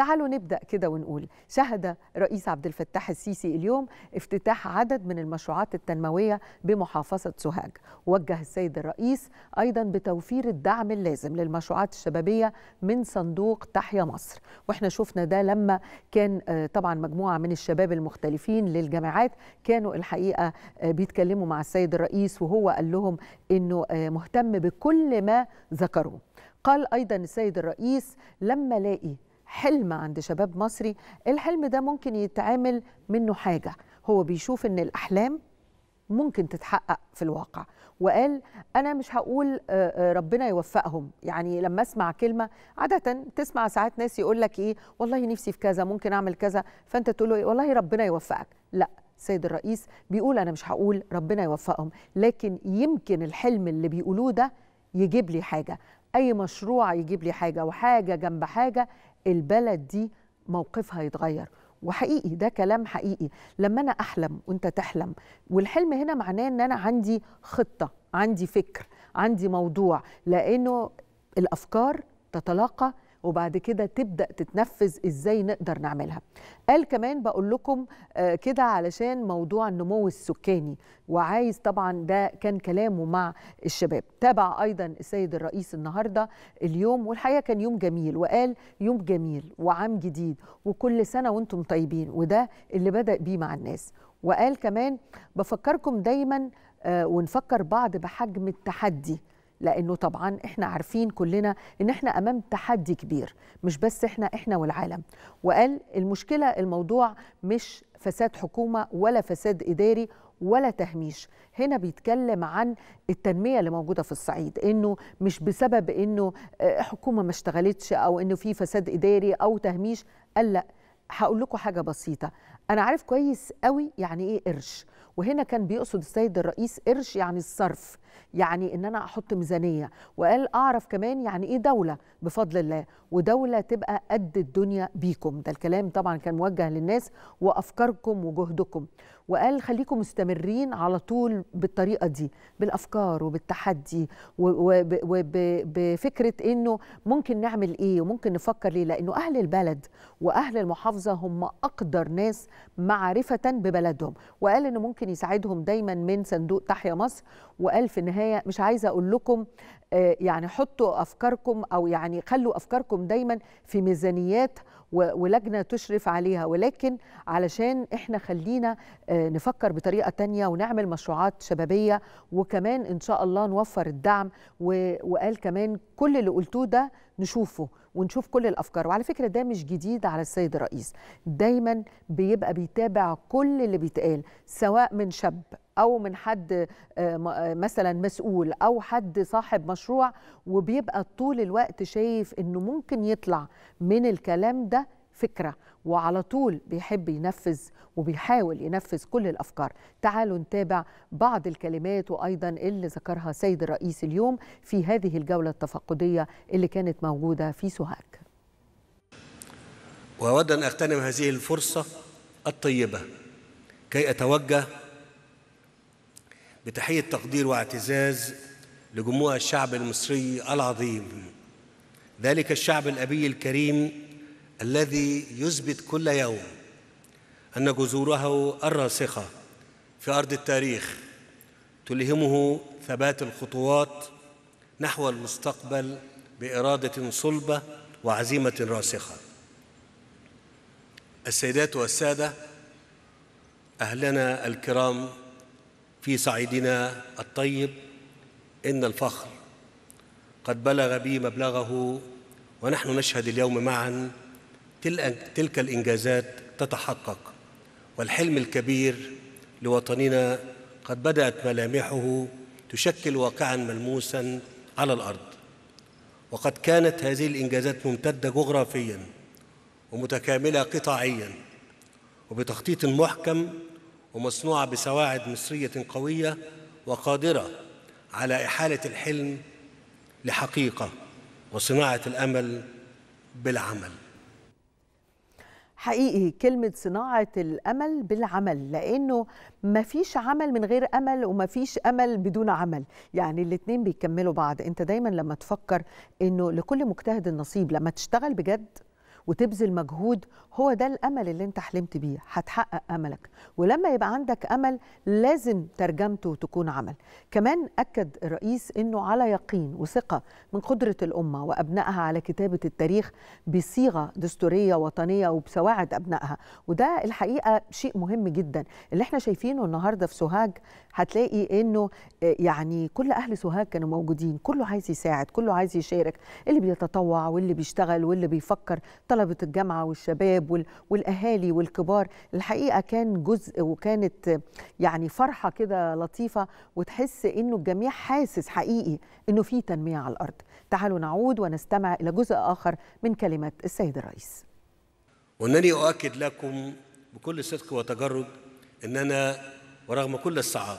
تعالوا نبدا كده ونقول شهد رئيس عبد الفتاح السيسي اليوم افتتاح عدد من المشروعات التنمويه بمحافظه سوهاج وجه السيد الرئيس ايضا بتوفير الدعم اللازم للمشروعات الشبابيه من صندوق تحيا مصر واحنا شفنا ده لما كان آه، طبعا مجموعه من الشباب المختلفين للجامعات كانوا الحقيقه آه، بيتكلموا مع السيد الرئيس وهو قال لهم انه آه، مهتم بكل ما ذكروه قال ايضا السيد الرئيس لما الاقي حلم عند شباب مصري الحلم ده ممكن يتعامل منه حاجة هو بيشوف ان الأحلام ممكن تتحقق في الواقع وقال انا مش هقول آه، آه، ربنا يوفقهم يعني لما اسمع كلمه عاده تسمع ساعات ناس يقول لك ايه والله نفسي في كذا ممكن اعمل كذا فانت تقول له إيه والله ربنا يوفقك لا سيد الرئيس بيقول انا مش هقول ربنا يوفقهم لكن يمكن الحلم اللي بيقولوه ده يجيب لي حاجه اي مشروع يجيب لي حاجه وحاجه جنب حاجه البلد دي موقفها يتغير وحقيقي ده كلام حقيقي لما انا احلم وانت تحلم والحلم هنا معناه ان انا عندي خطه عندي فكر عندي موضوع لانه الافكار تتلاقى وبعد كده تبدا تتنفذ ازاي نقدر نعملها قال كمان بقول لكم آه، كده علشان موضوع النمو السكاني وعايز طبعا ده كان كلامه مع الشباب تابع ايضا السيد الرئيس النهارده اليوم والحقيقه كان يوم جميل وقال يوم جميل وعام جديد وكل سنه وانتم طيبين وده اللي بدا بيه مع الناس وقال كمان بفكركم دايما آه، ونفكر بعض بحجم التحدي لانه طبعا احنا عارفين كلنا ان احنا امام تحدي كبير مش بس احنا احنا والعالم وقال المشكله الموضوع مش فساد حكومه ولا فساد اداري ولا تهميش هنا بيتكلم عن التنمية اللي موجودة في الصعيد إنه مش بسبب إنه آه، حكومة ما اشتغلتش أو إنه في فساد إداري أو تهميش قال لا هقول لكم حاجة بسيطة انا عارف كويس قوي يعني ايه قرش وهنا كان بيقصد السيد الرئيس قرش يعني الصرف يعني ان انا احط ميزانيه وقال اعرف كمان يعني ايه دوله بفضل الله ودوله تبقى قد الدنيا بيكم ده الكلام طبعا كان موجه للناس وافكاركم وجهدكم وقال خليكم مستمرين على طول بالطريقه دي بالافكار وبالتحدي وبفكره انه ممكن نعمل ايه وممكن نفكر ليه لانه اهل البلد واهل المحافظه هم اقدر ناس معرفة ببلدهم وقال أنه ممكن يساعدهم دايما من صندوق تحيا مصر وقال في النهاية مش عايزة أقول لكم آه، يعني حطوا أفكاركم أو يعني خلوا أفكاركم دايما في ميزانيات ولجنة تشرف عليها ولكن علشان احنا خلينا آه، نفكر بطريقة تانية ونعمل مشروعات شبابية وكمان إن شاء الله نوفر الدعم وقال كمان كل اللي قلتوه ده نشوفه ونشوف كل الافكار وعلى فكره ده مش جديد على السيد الرئيس دايما بيبقى بيتابع كل اللي بيتقال سواء من شاب او من حد آه، مثلا مسؤول او حد صاحب مشروع وبيبقى طول الوقت شايف انه ممكن يطلع من الكلام ده فكره وعلى طول بيحب ينفذ وبيحاول ينفذ كل الافكار تعالوا نتابع بعض الكلمات وايضا اللي ذكرها سيد الرئيس اليوم في هذه الجوله التفقديه اللي كانت موجوده في سوهاج واود ان اغتنم هذه الفرصه الطيبه كي اتوجه بتحيه تقدير واعتزاز لجموع الشعب المصري العظيم ذلك الشعب الابي الكريم الذي يثبت كل يوم أن جذوره الراسخة في أرض التاريخ تلهمه ثبات الخطوات نحو المستقبل بإرادة صلبة وعزيمة راسخة السيدات والسادة أهلنا الكرام في صعيدنا الطيب إن الفخر قد بلغ بي مبلغه ونحن نشهد اليوم معاً تلك الإنجازات تتحقق والحلم الكبير لوطننا قد بدأت ملامحه تشكل واقعا ملموسا على الأرض وقد كانت هذه الإنجازات ممتدة جغرافيا ومتكاملة قطاعيا وبتخطيط محكم ومصنوعة بسواعد مصرية قوية وقادرة على إحالة الحلم لحقيقة وصناعة الأمل بالعمل حقيقي كلمة صناعة الأمل بالعمل لأنه ما فيش عمل من غير أمل وما فيش أمل بدون عمل يعني الاتنين بيكملوا بعض أنت دايما لما تفكر أنه لكل مجتهد النصيب لما تشتغل بجد وتبذل مجهود هو ده الامل اللي انت حلمت بيه هتحقق املك ولما يبقى عندك امل لازم ترجمته تكون عمل كمان اكد الرئيس انه على يقين وثقه من قدره الامه وابنائها على كتابه التاريخ بصيغه دستوريه وطنيه وبسواعد ابنائها وده الحقيقه شيء مهم جدا اللي احنا شايفينه النهارده في سوهاج هتلاقي انه آه، يعني كل اهل سوهاج كانوا موجودين كله عايز يساعد كله عايز يشارك اللي بيتطوع واللي بيشتغل واللي بيفكر طلع طلبة الجامعة والشباب والأهالي والكبار الحقيقة كان جزء وكانت يعني فرحة كده لطيفة وتحس إنه الجميع حاسس حقيقي إنه في تنمية على الأرض تعالوا نعود ونستمع إلى جزء آخر من كلمة السيد الرئيس وأنني أؤكد لكم بكل صدق وتجرد أننا ورغم كل الصعاب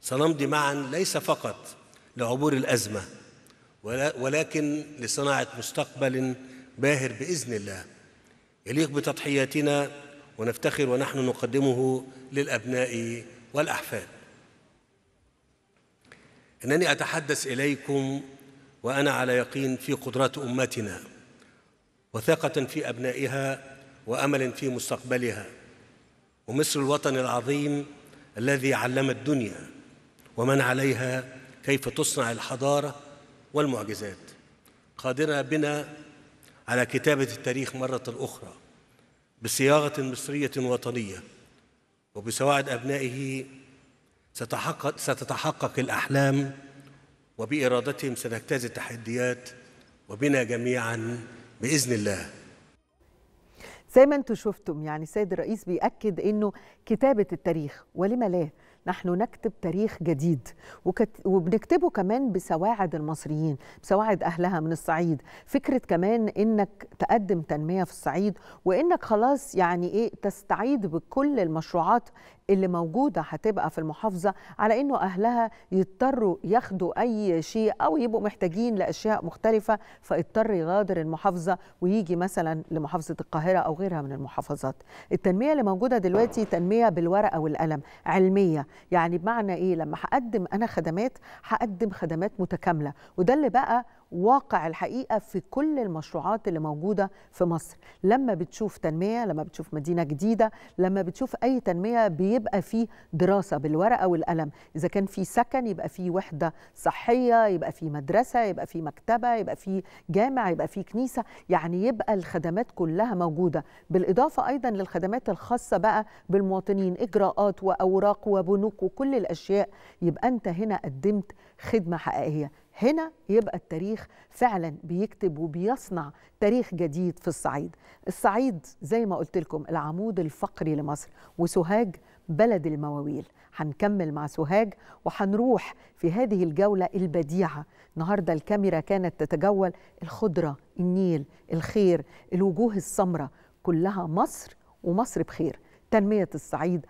سنمضي معا ليس فقط لعبور الأزمة ولكن لصناعة مستقبل باهر باذن الله يليق بتضحياتنا ونفتخر ونحن نقدمه للابناء والاحفاد انني اتحدث اليكم وانا على يقين في قدرات امتنا وثقه في ابنائها وامل في مستقبلها ومصر الوطن العظيم الذي علم الدنيا ومن عليها كيف تصنع الحضاره والمعجزات قادرة بنا على كتابة التاريخ مرة أخرى بصياغة مصرية وطنية وبسواعد أبنائه ستحقق, ستتحقق الأحلام وبإرادتهم سنجتاز التحديات وبنا جميعا بإذن الله زي ما انتم شفتم يعني السيد الرئيس بيأكد انه كتابة التاريخ ولما لا نحن نكتب تاريخ جديد وكت... وبنكتبه كمان بسواعد المصريين بسواعد أهلها من الصعيد فكرة كمان إنك تقدم تنمية في الصعيد وإنك خلاص يعني إيه تستعيد بكل المشروعات اللي موجوده هتبقى في المحافظه على انه اهلها يضطروا ياخدوا اي شيء او يبقوا محتاجين لاشياء مختلفه فاضطر يغادر المحافظه ويجي مثلا لمحافظه القاهره او غيرها من المحافظات. التنميه اللي موجوده دلوقتي تنميه بالورقه والقلم علميه، يعني بمعنى ايه؟ لما هقدم انا خدمات هقدم خدمات متكامله وده اللي بقى واقع الحقيقه في كل المشروعات اللي موجوده في مصر لما بتشوف تنميه لما بتشوف مدينه جديده لما بتشوف اي تنميه بيبقى فيه دراسه بالورقه والقلم اذا كان في سكن يبقى في وحده صحيه يبقى في مدرسه يبقى في مكتبه يبقى في جامع يبقى في كنيسه يعني يبقى الخدمات كلها موجوده بالاضافه ايضا للخدمات الخاصه بقى بالمواطنين اجراءات واوراق وبنوك وكل الاشياء يبقى انت هنا قدمت خدمه حقيقيه هنا يبقى التاريخ فعلا بيكتب وبيصنع تاريخ جديد في الصعيد الصعيد زي ما قلت لكم العمود الفقري لمصر وسوهاج بلد المواويل هنكمل مع سوهاج وهنروح في هذه الجولة البديعة النهاردة الكاميرا كانت تتجول الخضرة النيل الخير الوجوه السمراء كلها مصر ومصر بخير تنمية الصعيد